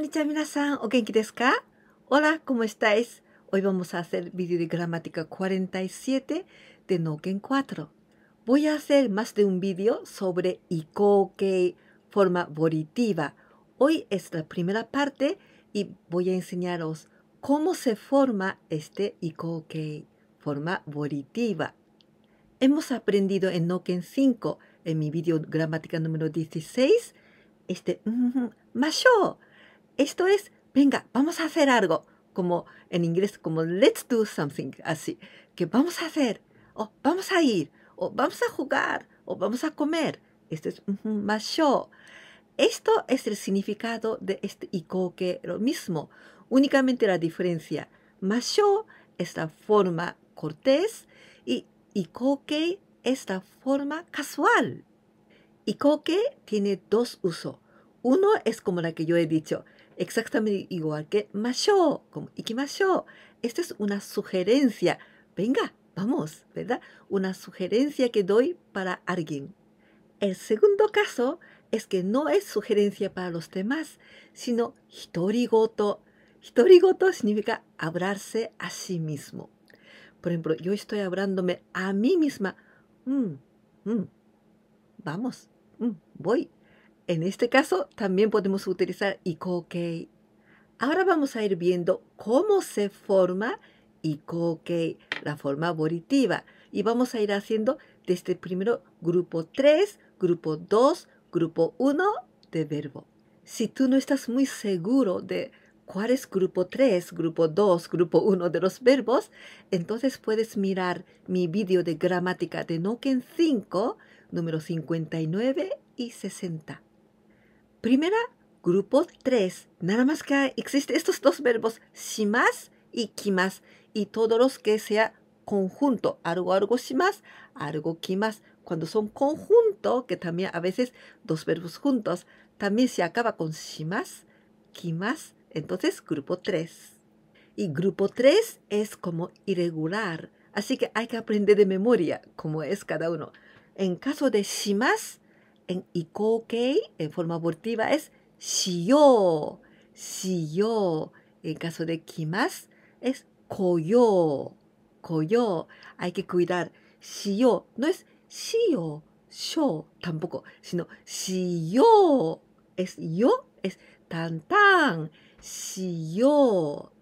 ¡Hola Hola, ¿cómo estáis? Hoy vamos a hacer vídeo de gramática 47 de Noken 4. Voy a hacer más de un vídeo sobre ikokei, forma volitiva. Hoy es la primera parte y voy a enseñaros cómo se forma este ikokei, forma volitiva. Hemos aprendido en Noken 5, en mi vídeo gramática número 16, este mm, esto es, venga, vamos a hacer algo, como en inglés, como let's do something, así, que vamos a hacer, o vamos a ir, o vamos a jugar, o vamos a comer. Esto es más Esto es el significado de este ikoke, lo mismo, únicamente la diferencia. Masho es la forma cortés y ikoke es la forma casual. Ikoke tiene dos usos. Uno es como la que yo he dicho, exactamente igual que mayo, como mayo? Esta es una sugerencia. Venga, vamos, ¿verdad? Una sugerencia que doy para alguien. El segundo caso es que no es sugerencia para los demás, sino hitorigoto. Historigoto significa hablarse a sí mismo. Por ejemplo, yo estoy abrándome a mí misma. Mm, mm, vamos, mm, voy, en este caso también podemos utilizar ikokei. Ahora vamos a ir viendo cómo se forma ikokei, la forma aboritiva. Y vamos a ir haciendo desde primero grupo 3, grupo 2, grupo 1 de verbo. Si tú no estás muy seguro de cuál es grupo 3, grupo 2, grupo 1 de los verbos, entonces puedes mirar mi vídeo de gramática de Noken 5, número 59 y 60. Primera, grupo 3. Nada más que ah, existen estos dos verbos, shimas y kimas. Y todos los que sea conjunto, algo, algo shimas, algo kimas. Cuando son conjunto, que también a veces dos verbos juntos, también se acaba con shimas, kimas. Entonces, grupo 3. Y grupo 3 es como irregular. Así que hay que aprender de memoria cómo es cada uno. En caso de shimas, en ikokei, en forma abortiva, es shiyo. yo En caso de kimas, es koyo. Koyo. Hay que cuidar. Shiyo. No es shio, yo tampoco, sino yo Es yo, es tan tan. yo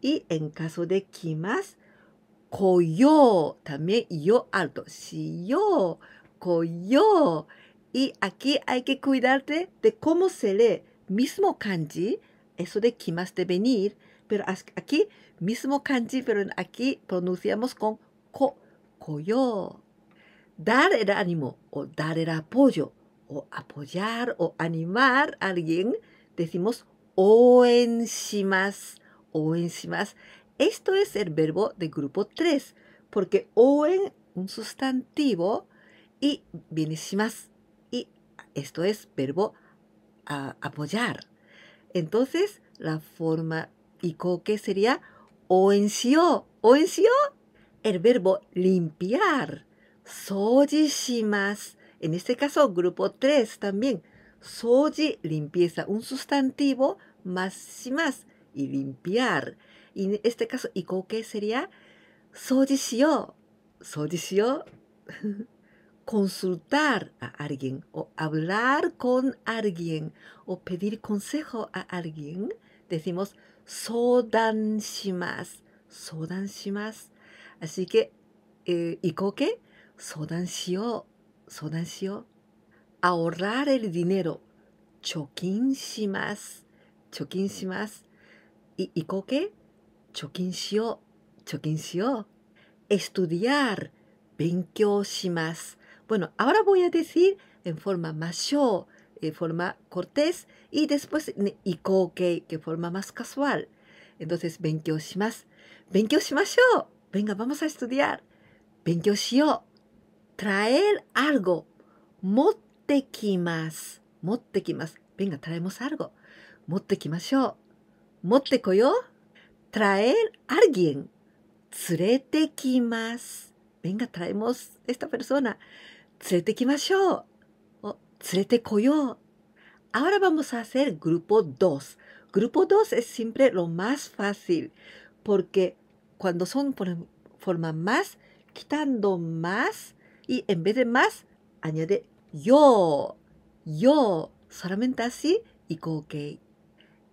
Y en caso de kimas, koyo. También yo alto. yo Koyo. Y aquí hay que cuidarte de cómo se lee. Mismo kanji, eso de de venir, pero aquí mismo kanji, pero aquí pronunciamos con ko, koyo. Dar el ánimo o dar el apoyo o apoyar o animar a alguien, decimos oen shimas, oen shimas. Esto es el verbo de grupo 3, porque oen un sustantivo y viene shimas esto es verbo apoyar. Entonces, la forma ikoke sería oensio. ¿Oenshio? El verbo limpiar. Sojishimas. En este caso, grupo 3 también. Soji, limpieza. Un sustantivo más y limpiar. en este caso, ikoke sería sojishio. Sojishio. consultar a alguien o hablar con alguien o pedir consejo a alguien, decimos sodan shimas, sodan shimas. Así que, eh, ¿y qué? sodan shio, sodan Ahorrar el dinero, chokin shimas, chokin shimas. Y coque chokin shio, chokin shio. Estudiar, shimasu. Bueno, ahora voy a decir en forma mayor en forma cortés, y después ikokei, que forma más casual. Entonces, más yo Venga, vamos a estudiar. yo Traer algo. Motte Mottekimasu. Venga, traemos algo. Motte yo Traer alguien. Tsurete kimas. Venga, traemos esta persona o Ahora vamos a hacer grupo 2. Grupo 2 es siempre lo más fácil porque cuando son forma más, quitando más y en vez de más añade yo, yo, solamente así y ok.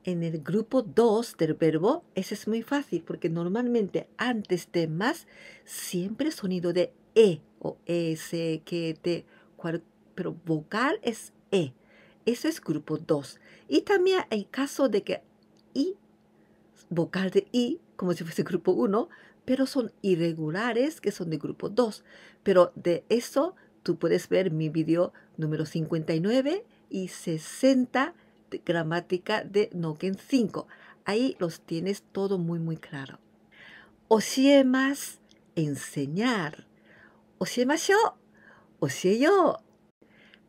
En el grupo 2 del verbo, ese es muy fácil porque normalmente antes de más siempre sonido de e o S, K, T, pero vocal es E. Eso es grupo 2. Y también hay caso de que I, vocal de I, como si fuese grupo 1, pero son irregulares que son de grupo 2. Pero de eso tú puedes ver mi video número 59 y 60 de gramática de Noken 5. Ahí los tienes todo muy muy claro. O si más, enseñar yo,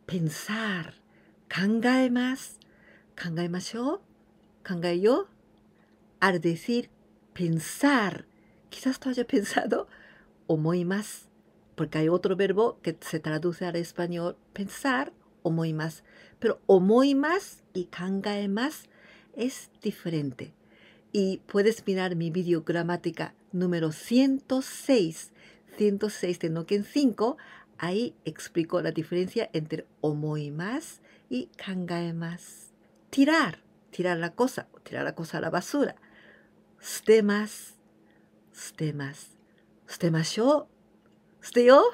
Pensar. Al decir pensar, quizás tú hayas pensado más, porque hay otro verbo que se traduce al español pensar o más, pero más y más es diferente. Y puedes mirar mi video gramática número 106 106 de Noken 5, ahí explicó la diferencia entre omoimas y kangaemas. Tirar, tirar la cosa, tirar la cosa a la basura. Stemas, stemas, stemasho, yo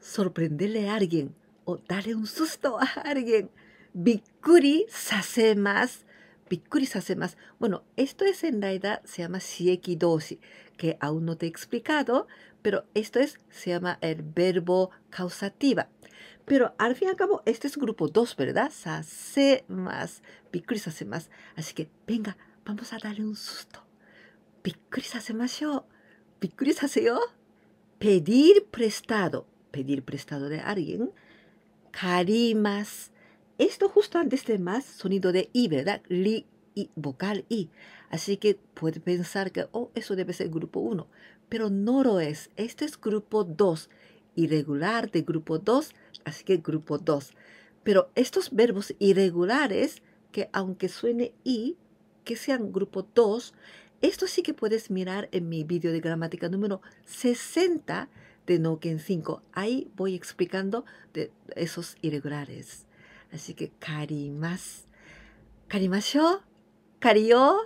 Sorprenderle a alguien o darle un susto a alguien. Bikuri sasemas. Bikuri sasemas. Bueno, esto es en edad, se llama shieki doshi, que aún no te he explicado, pero esto es, se llama el verbo causativa. Pero al fin y al cabo, este es grupo 2, ¿verdad? Sase más, hace más. Así que, venga, vamos a darle un susto. hace más yo. hace yo. Pedir prestado. Pedir prestado de alguien. Carimas. Esto justo antes de más, sonido de i, ¿verdad? Li, i, vocal i. Así que puede pensar que, oh, eso debe ser grupo 1 pero no lo es. Este es grupo 2, irregular de grupo 2, así que grupo 2. Pero estos verbos irregulares, que aunque suene i, que sean grupo 2, esto sí que puedes mirar en mi vídeo de gramática número 60 de Noken 5. Ahí voy explicando de esos irregulares. Así que, carimas. Karimashou. Carió.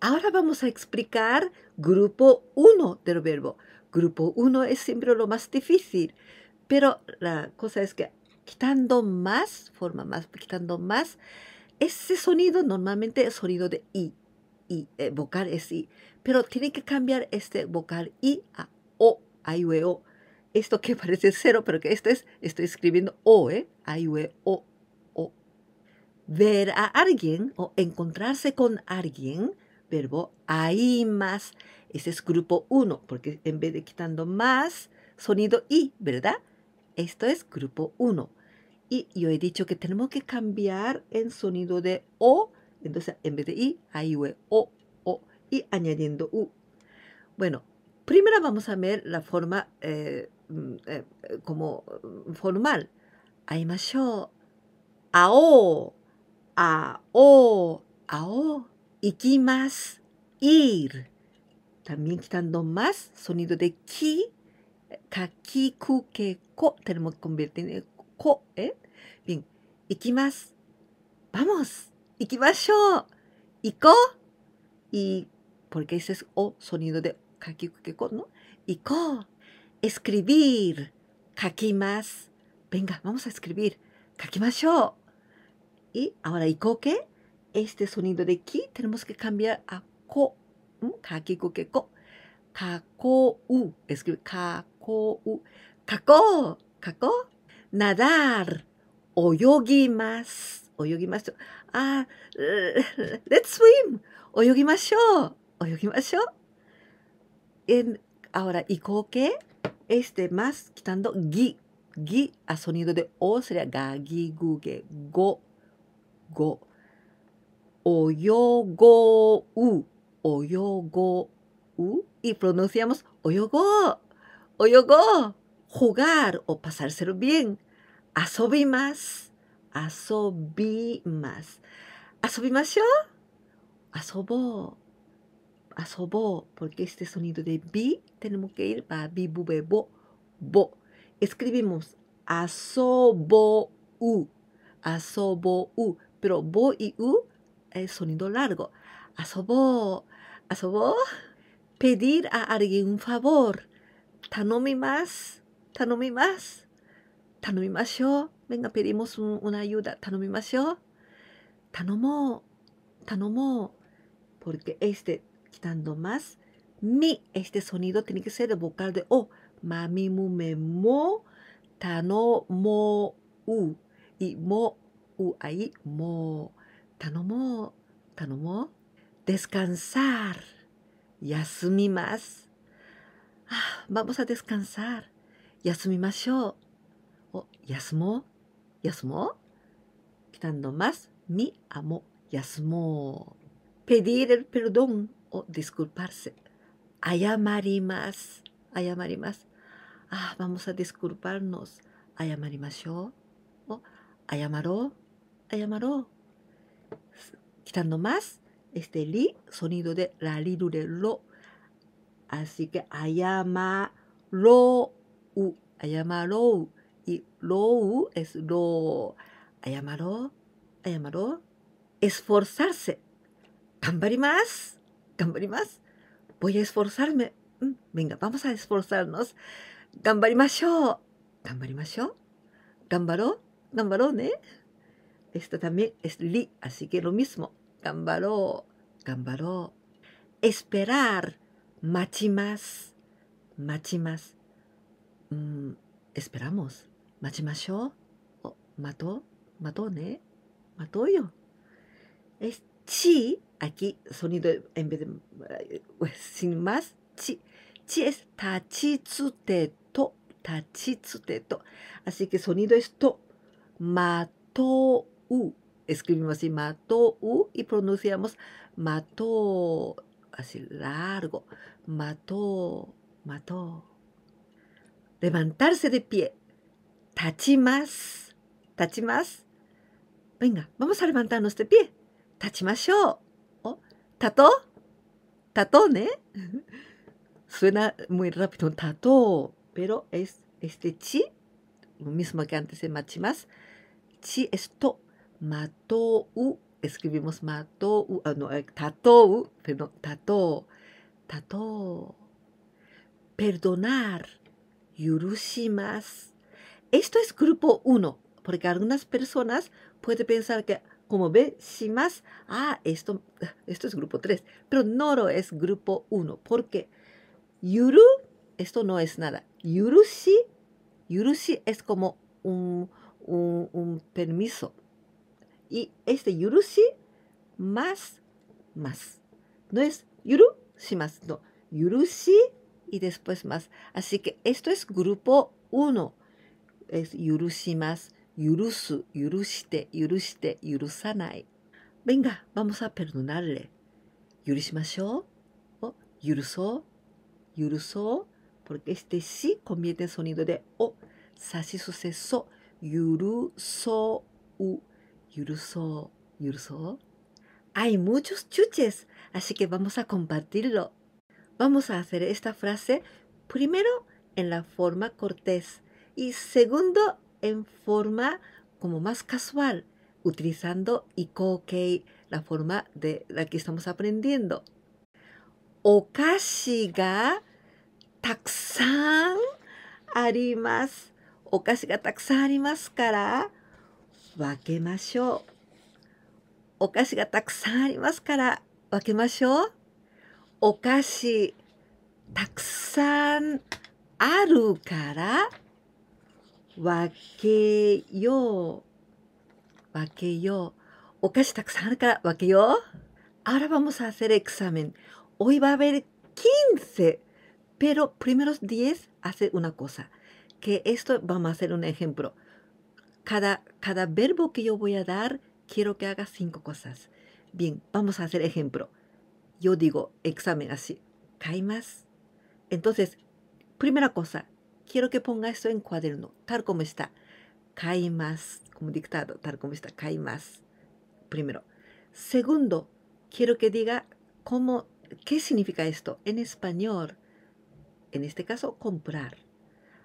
Ahora vamos a explicar grupo 1 del verbo. Grupo 1 es siempre lo más difícil, pero la cosa es que quitando más, forma más, quitando más, ese sonido normalmente es sonido de i, i eh, vocal es i, pero tiene que cambiar este vocal i a o, a e, o. Esto que parece cero, pero que este es, estoy escribiendo o, eh, a e, o, o. Ver a alguien o encontrarse con alguien verbo ahí más. Ese es grupo 1, porque en vez de quitando más, sonido I, ¿verdad? Esto es grupo 1. Y yo he dicho que tenemos que cambiar el sonido de O, entonces en vez de I, ahí we, O, O, y añadiendo U. Bueno, primero vamos a ver la forma eh, mm, eh, como mm, formal. Ahí más yo. A a o, o, a o más ir. También quitando más sonido de ki, kaki, ku, que, ko. Tenemos que convertir en ko, ¿eh? Bien, ikimas, vamos, ikimashou, iko, y porque ese es o sonido de kaki, ku, que, ko, ¿no? Iko, escribir, kakimas, venga, vamos a escribir, Kakimasho. Y ahora, iko, ¿qué? este sonido de ki tenemos que cambiar a ko, kakiko que ko, kako u, escribe kako u, kako, kako, nadar, oyogimas, oyogimas, ah, let's swim, Oyogimasho. Oyogimasho. En, ahora, y que, este más quitando gi, gi a sonido de o sería ga, gi, go, go oyogo u, oyogo u, y pronunciamos oyogo, oyogo, jugar o pasárselo bien. Asobimas, asobimas. yo, asobo, asobo, porque este sonido de bi tenemos que ir para bi, bu, be, bo, bo. Escribimos asobo u, asobo u, pero bo y u el sonido largo. asobo, asobo, Pedir a alguien un favor. Tanomimas, tanomimas. Tanomimasho. Venga, pedimos una ayuda. Tanomimasho. Tanomo, tanomo. Porque este, quitando más, mi, este sonido tiene que ser de vocal de o. Oh, mami mu me mo, tanomo u. Y mo u ahí, mo. 頼もう、頼もう。descansar, 休みます。あ、vamos a descansar, 休みましょう。お、休もう、休もう。quitando más, mi amo, 休もう。pedir el perdón o disculparse, 謝ります、謝ります。あ、vamos a disculparnos, 謝りましょう。お、謝ろう、謝ろう。quitando más este li, sonido de la li, de lo. Así que ayama lo u, ayama lo u. Y lo u es lo. Ayamaro, ayamaro. Esforzarse. Gambarimas, gambarimas. Voy a esforzarme. Mm, venga, vamos a esforzarnos. Gambarimashou, gambarimashou. Gambaro, ¡Ganbaro! ¿eh? Esta también es li, así que lo mismo. Gambaró, Gambaró. Esperar, machimas, machimas. Mm, esperamos, Machimasho. Oh, mató, mató, ¿eh? Mató yo. Es chi, aquí sonido en vez de eh, sin más, chi. Chi es tachitsute to, tachitsute to. Así que sonido es to. Mató u escribimos así mató u y pronunciamos mató así largo, mató, mató. Levantarse de pie, tachimas, tachimas. Venga, vamos a levantarnos de pie. tachimasho ¿O tato, tato, ¿eh? Suena muy rápido, tato, pero es este chi, lo mismo que antes de machimas. Chi es to, matou, escribimos matou, ah, no, eh, tatou, perdón, tato, tatou. Perdonar, yurushimas. Esto es grupo uno, porque algunas personas pueden pensar que como ve, shimas, ah, esto, esto es grupo 3, pero no lo es grupo uno, porque yuru, esto no es nada. Yurushi, yurushi es como un, un permiso. Y este yurushi más, más. No es yuru, no. Yurushi y después más. Así que esto es grupo 1. Es yurushi más, yurusu, yurushite, yurushite, yurusanai. Venga, vamos a perdonarle. Yurushimashou, o yurusou, yurusou, porque este sí convierte en sonido de o. Sashi suceso, U. Yuruso, Yuruso. Hay muchos chuches, así que vamos a compartirlo. Vamos a hacer esta frase primero en la forma cortés y segundo en forma como más casual, utilizando ikokei, la forma de la que estamos aprendiendo. Okashi ga taksan arimasu. Okashi ga taksan arimasu kara 分けましょう。お菓子がたくさんありますから分けましょう。お菓子たくさんあるから分けよう。分けよう。お菓子たくさんあるから分けよう。アラバムサセレクサメン。オイバベル15。ペロプリメロス10。アセウナコサ。ケエストバマセルンエンプロ。Cada, verbo que yo voy a dar, quiero que haga cinco cosas. Bien, vamos a hacer ejemplo. Yo digo examen así. ¿Caimas? Entonces, primera cosa, quiero que ponga esto en cuaderno, tal como está. Caimas, como dictado, tal como está. Caimas. Primero. Segundo, quiero que diga cómo, qué significa esto en español. En este caso, comprar.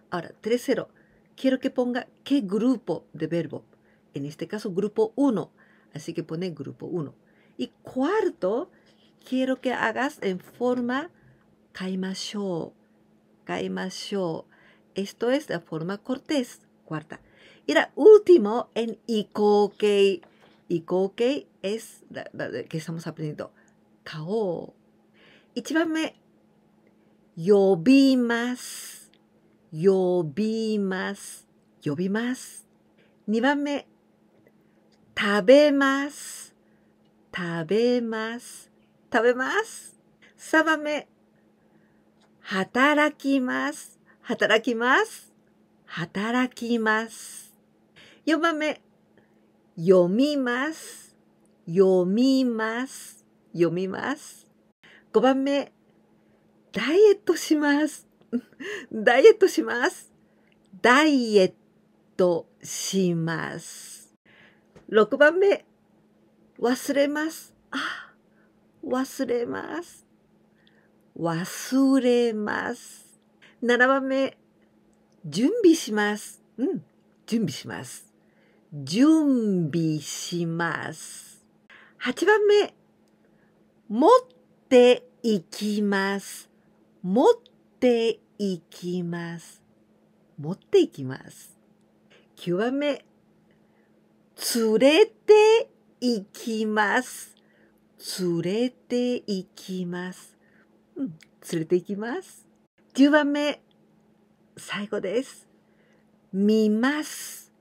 Ahora, tercero, quiero que ponga qué grupo de verbo. En este caso, grupo 1. Así que pone grupo 1. Y cuarto, quiero que hagas en forma kaimashou. Kaimashou. Esto es la forma cortés, cuarta. Y la último en ikoukei. Ikoukei es que estamos aprendiendo. Kao. Ichibame, yobimasu. 呼びます。呼びます。2番目、食べます。食べます。食べます。3番目、働きます。働きます。働きます。4番目、読みます。読みます。読みます。5番目、ダイエットします。ダイエットします。ダイエットします。6番目、忘れます。あ、忘れます。忘れます。7番目、準備します。うん、準備します。準備します。8番目、持っていきます。持ってっていきます。持っていきます。極め、連れていきます。連れていきます。うん、連れていきます。10番目、最後です。見ます。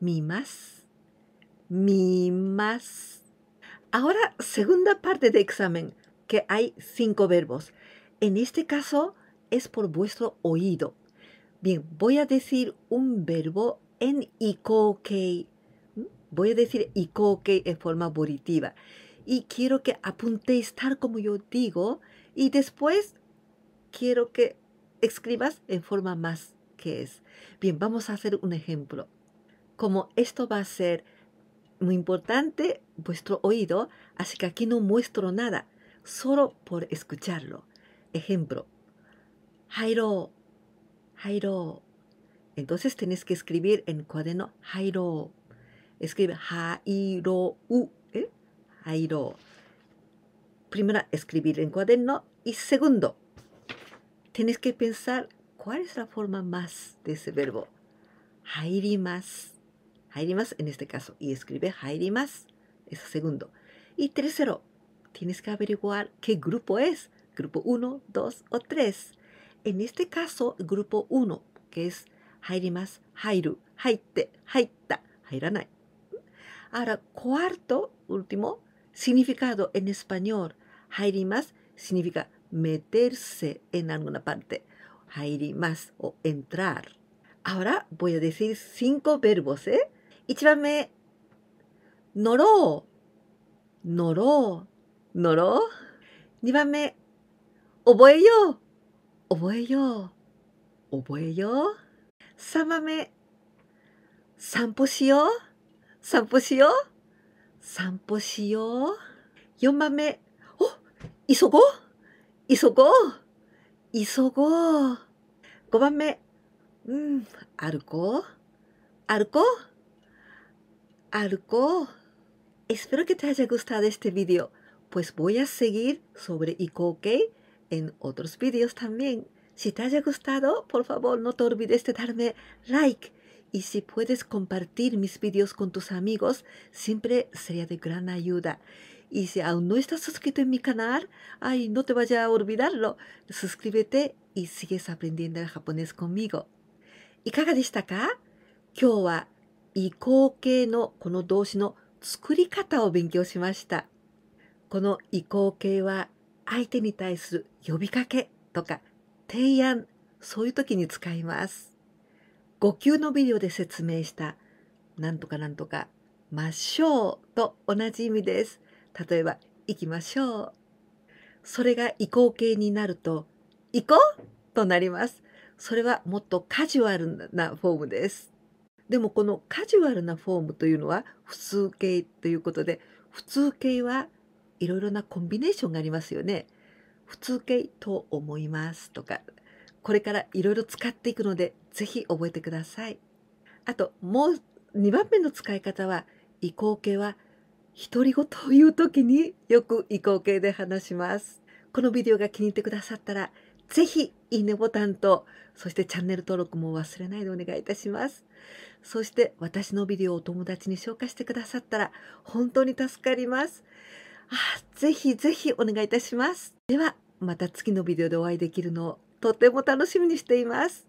見ます。見ます。Ahora, segunda parte de examen, que hay cinco verbos. En este caso es por vuestro oído. Bien, voy a decir un verbo en ikokei. ¿Mm? Voy a decir ikokei en forma aboritiva. Y quiero que apuntéis tal como yo digo y después quiero que escribas en forma más que es. Bien, vamos a hacer un ejemplo. Como esto va a ser muy importante, vuestro oído, así que aquí no muestro nada, solo por escucharlo. Ejemplo, Jairo, Jairo. Entonces tienes que escribir en cuaderno Jairo. Escribe Jairo U. ¿eh? Jairo. Primero, escribir en cuaderno. Y segundo, tienes que pensar cuál es la forma más de ese verbo. Jairimas. Jairimas en este caso. Y escribe Jairimas. es segundo. Y tercero, tienes que averiguar qué grupo es grupo 1, 2 o 3. En este caso, grupo 1, que es hairimas, hairu, haite, haita, hairanai. Ahora, cuarto, último, significado en español. Hairimas significa meterse en alguna parte. Hairimas o entrar. Ahora voy a decir cinco verbos, ¿eh? Ichibame, noró Noró. Noró. 2 oboeo yo. Oboe yo. Oboe yo. Samame. Sampo shio. Sampo shio. Yomame. Oh, isogo. Isogo. Isogo. Gomame. Mm, ¡Arco! Arco ¡Arco! Espero que te haya gustado este vídeo. Pues voy a seguir sobre ikoukei en otros vídeos también. Si te haya gustado, por favor no te olvides de darme like y si puedes compartir mis vídeos con tus amigos, siempre sería de gran ayuda. Y si aún no estás suscrito en mi canal, ay, no te vaya a olvidarlo. Suscríbete y sigues aprendiendo el japonés conmigo. y いかがでしたか今日は移行形のこの動詞の作り方を勉強しました。この移行形は相手に対する呼びかけとか提案そういう時に使います5級のビデオで説明したなんとかなんとかましょうと同じ意味です例えば行きましょうそれが移行形になると行こうとなりますそれはもっとカジュアルなフォームですでもこのカジュアルなフォームというのは普通形ということで普通形はいろいろなコンビネーションがありますよね。普通形と思いますとか、これからいろいろ使っていくので、ぜひ覚えてください。あと、もう2番目の使い方は、移行形は、独り言を言う時によく移行形で話します。このビデオが気に入ってくださったら、ぜひ、いいねボタンと、そしてチャンネル登録も忘れないでお願いいたします。そして、私のビデオをお友達に紹介してくださったら、本当に助かります。ぜひぜひお願いいたします。では、また次のビデオでお会いできるのをとても楽しみにしています。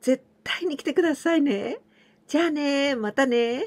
絶対に来てくださいね。じゃあね、またね。